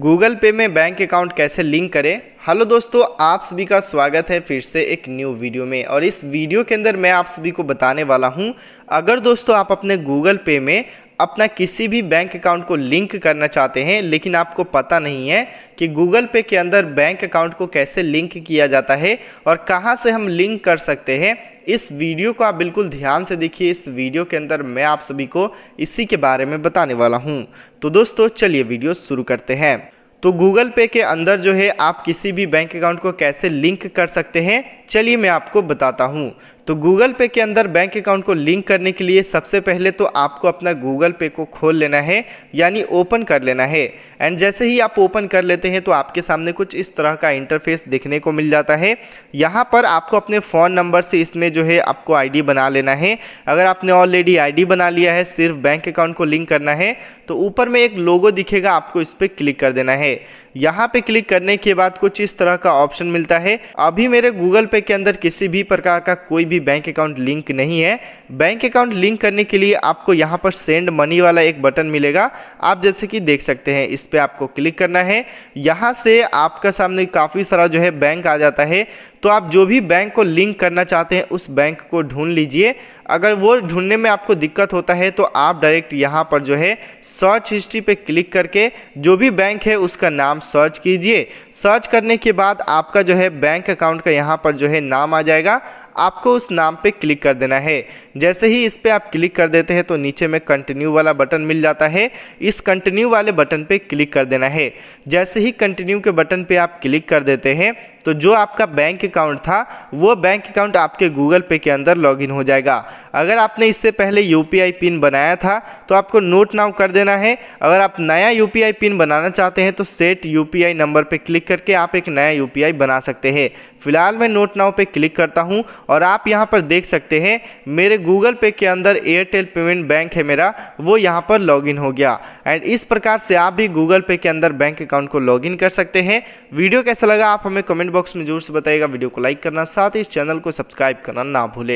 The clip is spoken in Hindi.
गूगल पे में बैंक अकाउंट कैसे लिंक करें हेलो दोस्तों आप सभी का स्वागत है फिर से एक न्यू वीडियो में और इस वीडियो के अंदर मैं आप सभी को बताने वाला हूं अगर दोस्तों आप अपने गूगल पे में अपना किसी भी बैंक अकाउंट को लिंक करना चाहते हैं लेकिन आपको पता नहीं है कि गूगल पे के अंदर बैंक अकाउंट को कैसे लिंक किया जाता है और कहां से हम लिंक कर सकते हैं इस वीडियो को आप बिल्कुल ध्यान से देखिए इस वीडियो के अंदर मैं आप सभी को इसी के बारे में बताने वाला हूँ तो दोस्तों चलिए वीडियो शुरू करते हैं तो गूगल पे के अंदर जो है आप किसी भी बैंक अकाउंट को कैसे लिंक कर सकते हैं चलिए मैं आपको बताता हूँ तो गूगल पे के अंदर बैंक अकाउंट को लिंक करने के लिए सबसे पहले तो आपको अपना गूगल पे को खोल लेना है यानी ओपन कर लेना है एंड जैसे ही आप ओपन कर लेते हैं तो आपके सामने कुछ इस तरह का इंटरफेस देखने को मिल जाता है यहाँ पर आपको अपने फ़ोन नंबर से इसमें जो है आपको आईडी बना लेना है अगर आपने ऑलरेडी आईडी बना लिया है सिर्फ बैंक अकाउंट को लिंक करना है तो ऊपर में एक लोगो दिखेगा आपको इस पर क्लिक कर देना है यहाँ पे क्लिक करने के बाद कुछ इस तरह का ऑप्शन मिलता है अभी मेरे गूगल पे के अंदर किसी भी प्रकार का कोई भी बैंक अकाउंट लिंक नहीं है बैंक अकाउंट लिंक करने के लिए आपको यहाँ पर सेंड मनी वाला एक बटन मिलेगा आप जैसे कि देख सकते हैं इस पर आपको क्लिक करना है यहाँ से आपका सामने काफ़ी सारा जो है बैंक आ जाता है तो आप जो भी बैंक को लिंक करना चाहते हैं उस बैंक को ढूंढ लीजिए अगर वो ढूंढने में आपको दिक्कत होता है तो आप डायरेक्ट यहाँ पर जो है सर्च हिस्ट्री पे क्लिक करके जो भी बैंक है उसका नाम सर्च कीजिए सर्च करने के बाद आपका जो है बैंक अकाउंट का यहाँ पर जो है नाम आ जाएगा आपको उस नाम पे क्लिक कर देना है जैसे ही इस पर आप क्लिक कर देते हैं तो नीचे में कंटिन्यू वाला बटन मिल जाता है इस कंटिन्यू वाले बटन पे क्लिक कर देना है जैसे ही कंटिन्यू के बटन पे आप क्लिक कर देते हैं तो जो आपका बैंक अकाउंट था वो बैंक अकाउंट आपके गूगल पे के अंदर लॉगिन हो जाएगा अगर आपने इससे पहले यू पिन बनाया था तो आपको नोट नाउ कर देना है अगर आप नया यू पिन बनाना चाहते हैं तो सेट यू नंबर पर क्लिक करके आप एक नया यू बना सकते हैं फिलहाल मैं नोट नाउ पर क्लिक करता हूँ और आप यहाँ पर देख सकते हैं मेरे गूगल पे के अंदर एयरटेल पेमेंट बैंक है मेरा वो यहाँ पर लॉगिन हो गया एंड इस प्रकार से आप भी गूगल पे के अंदर बैंक अकाउंट को लॉगिन कर सकते हैं वीडियो कैसा लगा आप हमें कमेंट बॉक्स में जरूर से बताइएगा वीडियो को लाइक करना साथ ही इस चैनल को सब्सक्राइब करना ना भूलें